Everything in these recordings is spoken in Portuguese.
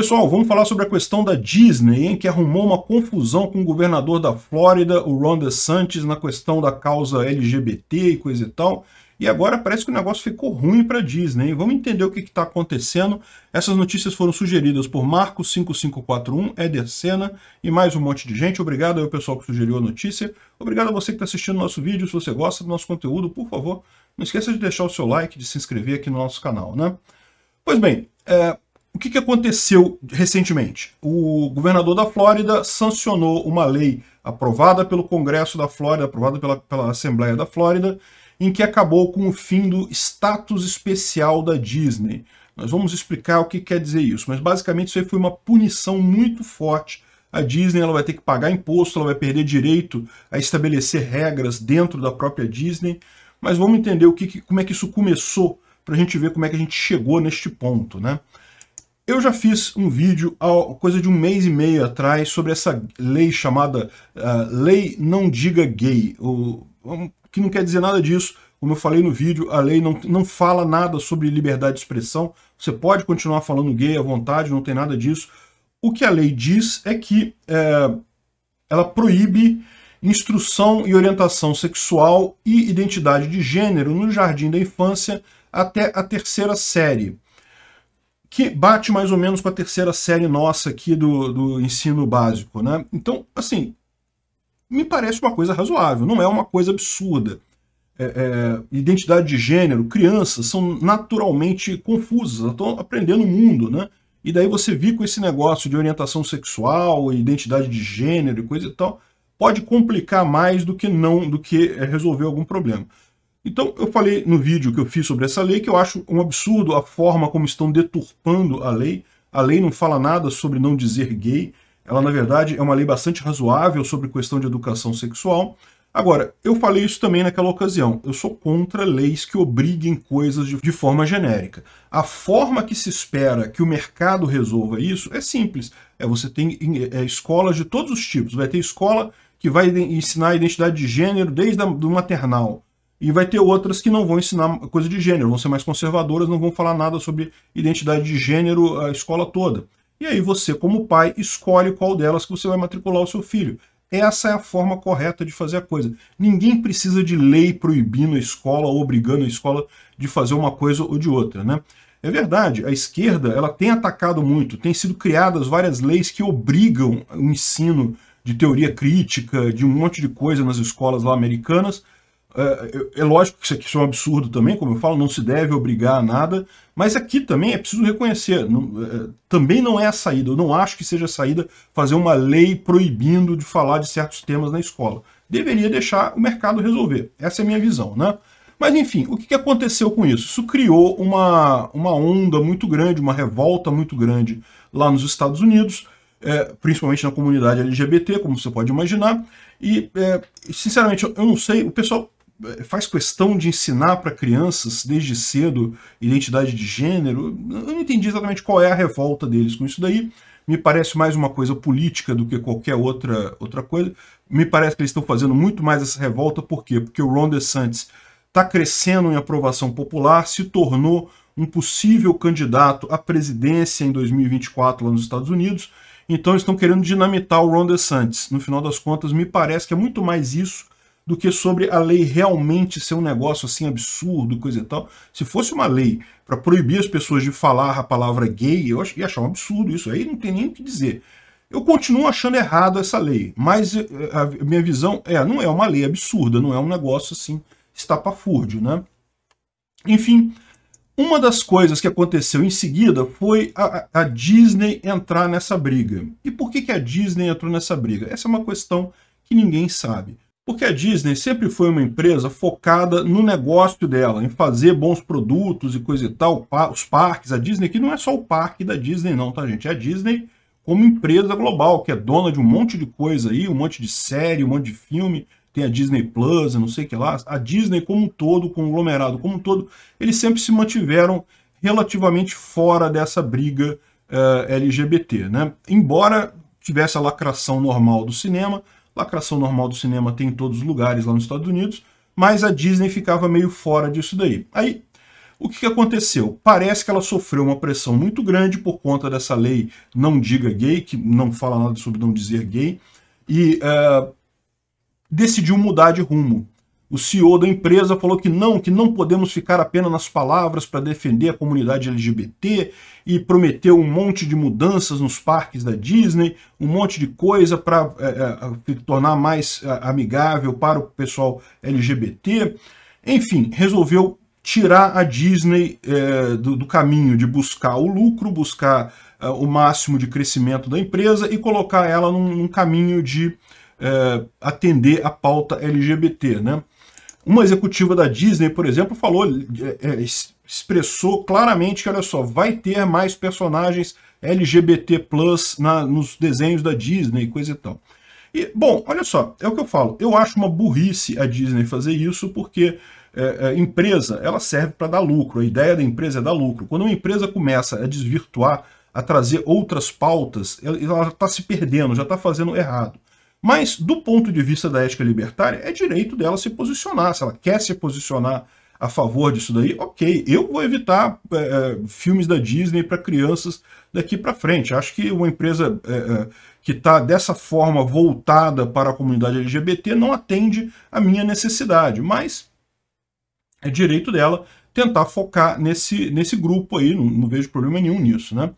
Pessoal, vamos falar sobre a questão da Disney, hein, que arrumou uma confusão com o governador da Flórida, o Ron DeSantis, na questão da causa LGBT e coisa e tal. E agora parece que o negócio ficou ruim para a Disney. Vamos entender o que está acontecendo. Essas notícias foram sugeridas por Marcos5541, Eder Senna e mais um monte de gente. Obrigado ao pessoal que sugeriu a notícia. Obrigado a você que está assistindo nosso vídeo. Se você gosta do nosso conteúdo, por favor, não esqueça de deixar o seu like, de se inscrever aqui no nosso canal. né? Pois bem, é, o que, que aconteceu recentemente? O governador da Flórida sancionou uma lei aprovada pelo Congresso da Flórida, aprovada pela, pela Assembleia da Flórida, em que acabou com o fim do status especial da Disney. Nós vamos explicar o que quer dizer isso, mas basicamente isso aí foi uma punição muito forte. A Disney ela vai ter que pagar imposto, ela vai perder direito a estabelecer regras dentro da própria Disney, mas vamos entender o que, como é que isso começou para a gente ver como é que a gente chegou neste ponto, né? Eu já fiz um vídeo há coisa de um mês e meio atrás sobre essa lei chamada uh, Lei Não Diga Gay, que não quer dizer nada disso. Como eu falei no vídeo, a lei não, não fala nada sobre liberdade de expressão. Você pode continuar falando gay à vontade, não tem nada disso. O que a lei diz é que é, ela proíbe instrução e orientação sexual e identidade de gênero no jardim da infância até a terceira série que bate mais ou menos com a terceira série nossa aqui do, do ensino básico, né? Então, assim, me parece uma coisa razoável, não é uma coisa absurda. É, é, identidade de gênero, crianças são naturalmente confusas, estão aprendendo o mundo, né? E daí você vir com esse negócio de orientação sexual, identidade de gênero e coisa e tal, pode complicar mais do que não, do que é resolver algum problema. Então, eu falei no vídeo que eu fiz sobre essa lei que eu acho um absurdo a forma como estão deturpando a lei. A lei não fala nada sobre não dizer gay. Ela, na verdade, é uma lei bastante razoável sobre questão de educação sexual. Agora, eu falei isso também naquela ocasião. Eu sou contra leis que obriguem coisas de, forma genérica. A forma que se espera que o mercado resolva isso é simples. É você tem é, escolas de todos os tipos. Vai ter escola que vai ensinar a identidade de gênero desde a, do maternal. E vai ter outras que não vão ensinar coisa de gênero, vão ser mais conservadoras, não vão falar nada sobre identidade de gênero a escola toda. E aí você, como pai, escolhe qual delas que você vai matricular o seu filho. Essa é a forma correta de fazer a coisa. Ninguém precisa de lei proibindo a escola ou obrigando a escola de fazer uma coisa ou de outra, né? É verdade, a esquerda ela tem atacado muito, tem sido criadas várias leis que obrigam o ensino de teoria crítica, de um monte de coisa nas escolas lá americanas, é, é, é lógico que isso aqui é um absurdo também, como eu falo, não se deve obrigar a nada, mas aqui também é preciso reconhecer, não, é, é, também não é a saída, eu não acho que seja a saída fazer uma lei proibindo de falar de certos temas na escola. Deveria deixar o mercado resolver, essa é a minha visão, né? Mas enfim, o que aconteceu com isso? Isso criou uma, uma onda muito grande, uma revolta muito grande lá nos Estados Unidos, é, principalmente na comunidade LGBT, como você pode imaginar. E, é, sinceramente, eu não sei, o pessoal faz questão de ensinar para crianças desde cedo identidade de gênero. Eu não entendi exatamente qual é a revolta deles com isso daí. Me parece mais uma coisa política do que qualquer outra, outra coisa. Me parece que eles estão fazendo muito mais essa revolta, por quê? Porque o Ron DeSantis está crescendo em aprovação popular, se tornou um possível candidato à presidência em 2024 lá nos Estados Unidos. Então estão querendo dinamitar o Ron DeSantis. No final das contas, me parece que é muito mais isso do que sobre a lei realmente ser um negócio assim absurdo, coisa e tal. Se fosse uma lei para proibir as pessoas de falar a palavra gay, eu ia achar um absurdo isso. Aí não tem nem o que dizer. Eu continuo achando errado essa lei, mas eh, a minha visão é, não é uma lei absurda, não é um negócio assim estapafúrdio, né? Enfim, uma das coisas que aconteceu em seguida foi a, a, Disney entrar nessa briga. E por que, que a Disney entrou nessa briga? Essa é uma questão que ninguém sabe. Porque a Disney sempre foi uma empresa focada no negócio dela, em fazer bons produtos e coisa e tal, os parques, a Disney, que não é só o parque da Disney não, tá gente? É a Disney como empresa global, que é dona de um monte de coisa aí, um monte de série, um monte de filme, tem a Disney Plus, não sei o que lá. A Disney como um todo, o conglomerado como um todo, eles sempre se mantiveram relativamente fora dessa briga uh, eh, LGBT, né? Embora tivesse a lacração normal do cinema, Lacração normal do cinema tem em todos os lugares lá nos Estados Unidos, mas a Disney ficava meio fora disso daí. Aí, o que aconteceu? Parece que ela sofreu uma pressão muito grande por conta dessa lei não diga gay, que não fala nada sobre não dizer gay, e uh, decidiu mudar de rumo. O CEO da empresa falou que não, que não podemos ficar apenas nas palavras para defender a comunidade LGBT e prometeu um monte de mudanças nos parques da Disney, um monte de coisa para é, é, tornar mais é, amigável para o pessoal LGBT. Enfim, resolveu tirar a Disney é, do, do, caminho de buscar o lucro, buscar é, o máximo de crescimento da empresa e colocar ela num, num caminho de é, atender a pauta LGBT, né? Uma executiva da Disney, por exemplo, falou, é, é expressou claramente que, olha só, vai ter mais personagens LGBT plus nos desenhos da Disney, coisa e tal. E, bom, olha só, é o que eu falo. Eu acho uma burrice a Disney fazer isso, porque é, é, empresa, ela serve para dar lucro. A ideia da empresa é dar lucro. Quando uma empresa começa a desvirtuar, a trazer outras pautas, ela está se perdendo, já está fazendo errado. Mas, do ponto de vista da ética libertária, é direito dela se posicionar. Se ela quer se posicionar a favor disso daí, ok. Eu vou evitar é, filmes da Disney para crianças daqui para frente. Acho que uma empresa é, que está dessa forma voltada para a comunidade LGBT não atende a minha necessidade. Mas é direito dela tentar focar nesse, nesse grupo aí. Não, não vejo problema nenhum nisso, né?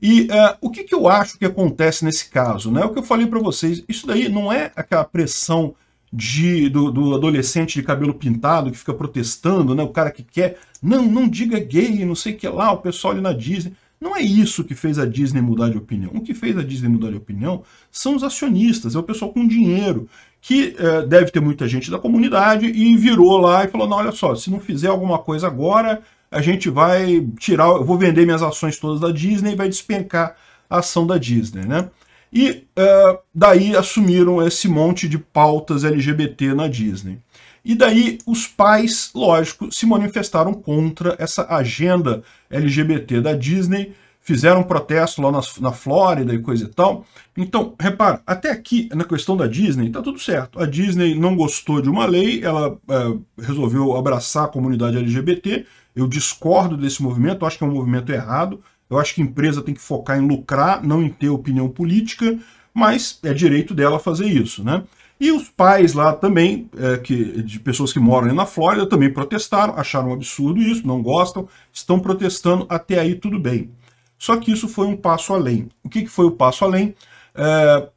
E uh, o que, que eu acho que acontece nesse caso? Né? O que eu falei para vocês, isso daí não é aquela pressão de, do, do, adolescente de cabelo pintado que fica protestando, né? o cara que quer, não, não diga gay, não sei o que lá, o pessoal ali na Disney. Não é isso que fez a Disney mudar de opinião. O que fez a Disney mudar de opinião são os acionistas, é o pessoal com dinheiro, que uh, deve ter muita gente da comunidade e virou lá e falou, não, olha só, se não fizer alguma coisa agora, a gente vai tirar, eu vou vender minhas ações todas da Disney e vai despencar a ação da Disney, né? E uh, daí assumiram esse monte de pautas LGBT na Disney. E daí os pais, lógico, se manifestaram contra essa agenda LGBT da Disney, fizeram um protesto lá na, na Flórida e coisa e tal. Então, repara, até aqui na questão da Disney, tá tudo certo. A Disney não gostou de uma lei, ela uh, resolveu abraçar a comunidade LGBT, eu discordo desse movimento, acho que é um movimento errado. Eu acho que a empresa tem que focar em lucrar, não em ter opinião política, mas é direito dela fazer isso, né? E os pais lá também, é, que, de pessoas que moram na Flórida, também protestaram, acharam um absurdo isso, não gostam, estão protestando, até aí tudo bem. Só que isso foi um passo além. O que, que foi o passo além? É,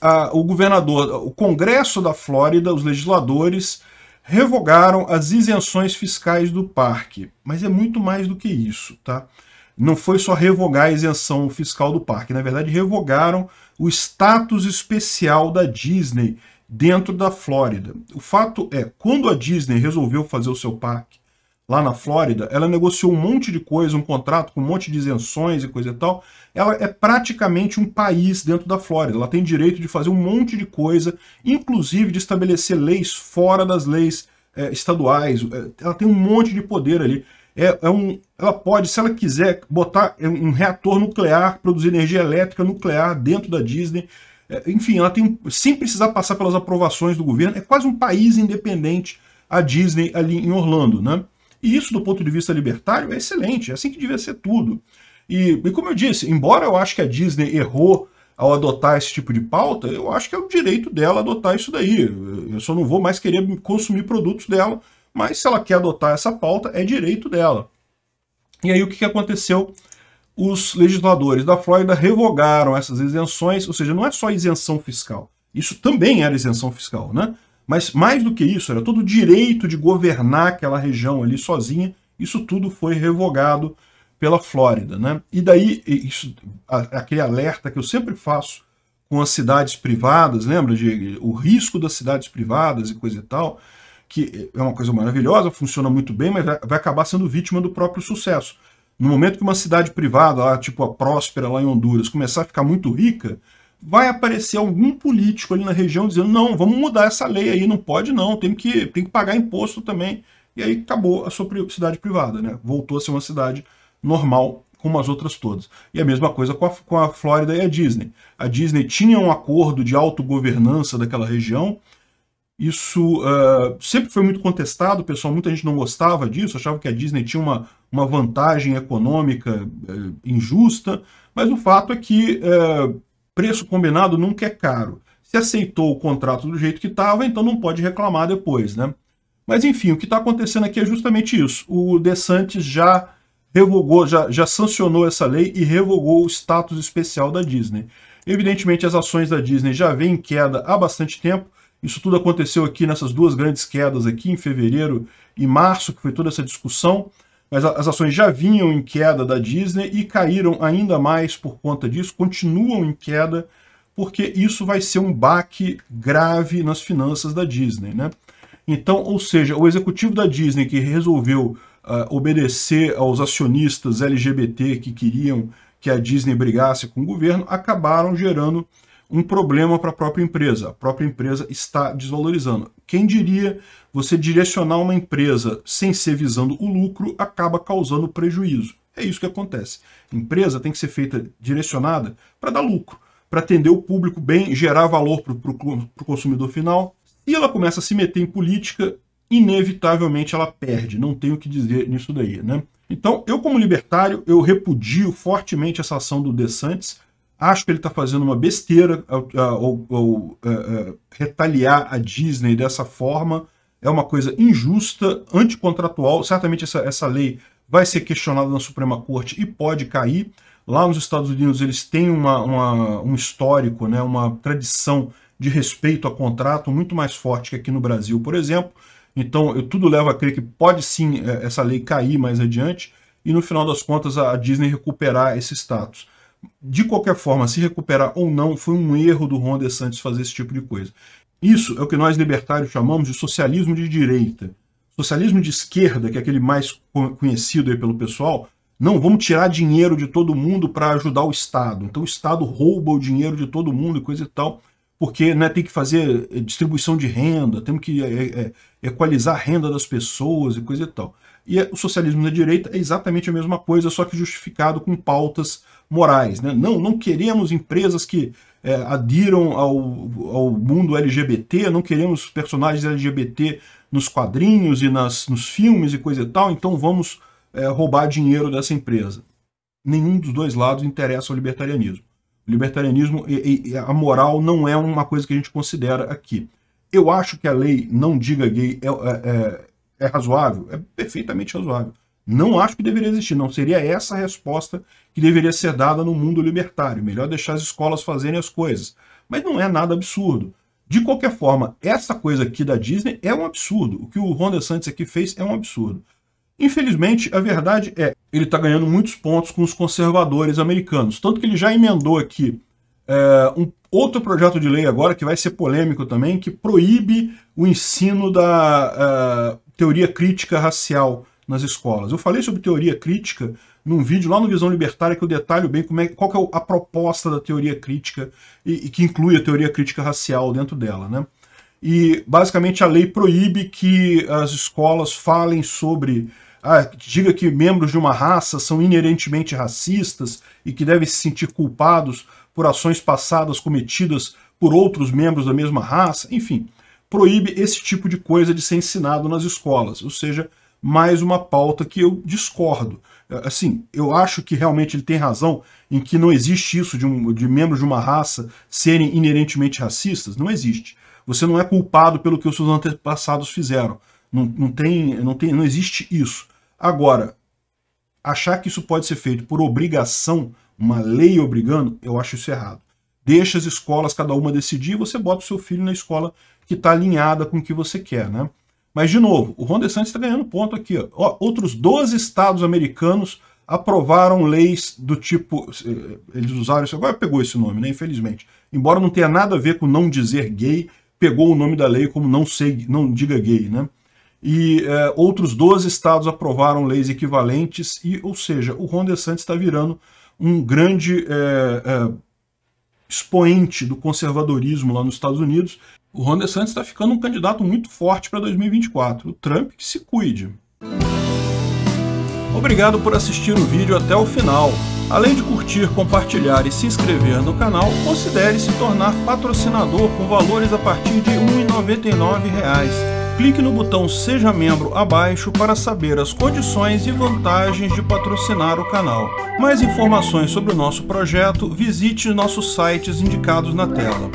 a, o governador, o Congresso da Flórida, os legisladores revogaram as isenções fiscais do parque. Mas é muito mais do que isso, tá? Não foi só revogar a isenção fiscal do parque, na verdade, revogaram o status especial da Disney dentro da Flórida. O fato é, quando a Disney resolveu fazer o seu parque lá na Flórida, ela negociou um monte de coisa, um contrato com um monte de isenções e coisa e tal. Ela é praticamente um país dentro da Flórida. Ela tem direito de fazer um monte de coisa, inclusive de estabelecer leis fora das leis é, estaduais. Eh, ela tem um monte de poder ali. É, é, um, ela pode, se ela quiser, botar um reator nuclear, produzir energia elétrica nuclear dentro da Disney. É, enfim, ela tem sem precisar passar pelas aprovações do governo. É quase um país independente a Disney ali em Orlando, né? E isso, do ponto de vista libertário, é excelente, é assim que devia ser tudo. E, e como eu disse, embora eu acho que a Disney errou ao adotar esse tipo de pauta, eu acho que é o direito dela adotar isso daí. Eu só não vou mais querer consumir produtos dela, mas se ela quer adotar essa pauta, é direito dela. E aí o que aconteceu? Os legisladores da Flórida revogaram essas isenções, ou seja, não é só isenção fiscal. Isso também era isenção fiscal, né? Mas mais do que isso, era todo o direito de governar aquela região ali sozinha, isso tudo foi revogado pela Flórida. Né? E daí, isso, aquele alerta que eu sempre faço com as cidades privadas, lembra? De, o risco das cidades privadas e coisa e tal, que é uma coisa maravilhosa, funciona muito bem, mas vai acabar sendo vítima do próprio sucesso. No momento que uma cidade privada, lá, tipo a Próspera, lá em Honduras, começar a ficar muito rica, vai aparecer algum político ali na região dizendo, não, vamos mudar essa lei aí, não pode não, tem que, tem que pagar imposto também. E aí acabou a sua cidade privada, né? Voltou a ser uma cidade normal como as outras todas. E a mesma coisa com a, com a Flórida e a Disney. A Disney tinha um acordo de autogovernança daquela região, isso uh, sempre foi muito contestado, pessoal, muita gente não gostava disso, achava que a Disney tinha uma, uma vantagem econômica uh, injusta, mas o fato é que uh, Preço combinado nunca é caro. Se aceitou o contrato do jeito que estava, então não pode reclamar depois, né? Mas enfim, o que está acontecendo aqui é justamente isso. O DeSantis já revogou, já, já sancionou essa lei e revogou o status especial da Disney. Evidentemente, as ações da Disney já vêm em queda há bastante tempo. Isso tudo aconteceu aqui nessas duas grandes quedas aqui em fevereiro e março, que foi toda essa discussão mas as ações já vinham em queda da Disney e caíram ainda mais por conta disso, continuam em queda, porque isso vai ser um baque grave nas finanças da Disney, né? Então, ou seja, o executivo da Disney que resolveu uh, obedecer aos acionistas LGBT que queriam que a Disney brigasse com o governo, acabaram gerando um problema para a própria empresa. A própria empresa está desvalorizando. Quem diria você direcionar uma empresa sem ser visando o lucro acaba causando prejuízo. É isso que acontece. A empresa tem que ser feita direcionada para dar lucro, para atender o público bem, gerar valor para o consumidor final. E ela começa a se meter em política, inevitavelmente ela perde. Não tenho o que dizer nisso daí, né? Então, eu como libertário, eu repudio fortemente essa ação do DeSantis, acho que ele está fazendo uma besteira ao, é, é, retaliar a Disney dessa forma. É uma coisa injusta, anticontratual. Certamente essa, essa lei vai ser questionada na Suprema Corte e pode cair. Lá nos Estados Unidos eles têm uma, uma, um histórico, né, uma tradição de respeito a contrato muito mais forte que aqui no Brasil, por exemplo. Então, eu tudo leva a crer que pode sim é, essa lei cair mais adiante e no final das contas a Disney recuperar esse status de qualquer forma, se recuperar ou não, foi um erro do Ron DeSantis fazer esse tipo de coisa. Isso é o que nós libertários chamamos de socialismo de direita. Socialismo de esquerda, que é aquele mais conhecido aí pelo pessoal, não, vamos tirar dinheiro de todo mundo para ajudar o Estado. Então o Estado rouba o dinheiro de todo mundo e coisa e tal, porque né, tem que fazer eh, distribuição de renda, temos que é, é, equalizar a renda das pessoas e coisa e tal. E é, o socialismo da direita é exatamente a mesma coisa, só que justificado com pautas morais. Né? Não, não queremos empresas que é, adiram ao, ao mundo LGBT, não queremos personagens LGBT nos quadrinhos e nas, nos filmes e coisa e tal, então vamos é, roubar dinheiro dessa empresa. Nenhum dos dois lados interessa o libertarianismo. O libertarianismo e, e, a moral não é uma coisa que a gente considera aqui. Eu acho que a lei não diga gay é, é, é, é razoável, é perfeitamente razoável. Não acho que deveria existir, não seria essa a resposta que deveria ser dada no mundo libertário. Melhor deixar as escolas fazerem as coisas. Mas não é nada absurdo. De qualquer forma, essa coisa aqui da Disney é um absurdo. O que o Ron DeSantis aqui fez é um absurdo. Infelizmente, a verdade é, ele está ganhando muitos pontos com os conservadores americanos. Tanto que ele já emendou aqui é, um outro projeto de lei agora, que vai ser polêmico também, que proíbe o ensino da é, teoria crítica racial nas escolas. Eu falei sobre teoria crítica num vídeo lá no Visão Libertária que eu detalho bem como é, qual que é a proposta da teoria crítica e, e que inclui a teoria crítica racial dentro dela. Né? E basicamente a lei proíbe que as escolas falem sobre ah, diga que membros de uma raça são inerentemente racistas e que devem se sentir culpados por ações passadas cometidas por outros membros da mesma raça, enfim, proíbe esse tipo de coisa de ser ensinado nas escolas, ou seja, mais uma pauta que eu discordo. É, assim, eu acho que realmente ele tem razão em que não existe isso de, um, de membros de uma raça serem inerentemente racistas. Não existe. Você não é culpado pelo que os seus antepassados fizeram. Não, não, tem, não, tem, não existe isso. Agora, achar que isso pode ser feito por obrigação, uma lei obrigando, eu acho isso errado. Deixa as escolas, cada uma decidir, você bota o seu filho na escola que está alinhada com o que você quer, né? Mas, de novo, o Ron DeSantis está ganhando ponto aqui. Ó. outros 12 estados americanos aprovaram leis do tipo... Eh, eles usaram isso... Agora pegou esse nome, né? Infelizmente. Embora não tenha nada a ver com não dizer gay, pegou o nome da lei como não, sei, não diga gay, né? E é, outros 12 estados aprovaram leis equivalentes. e Ou seja, o Ron DeSantis está virando um grande... É, é, expoente do conservadorismo lá nos Estados Unidos o Ron DeSantis está ficando um candidato muito forte para 2024. O Trump que se cuide. Obrigado por assistir o vídeo até o final. Além de curtir, compartilhar e se inscrever no canal, considere se tornar patrocinador com valores a partir de R$ 1,99. Clique no botão Seja Membro abaixo para saber as condições e vantagens de patrocinar o canal. Mais informações sobre o nosso projeto, visite nossos sites indicados na tela.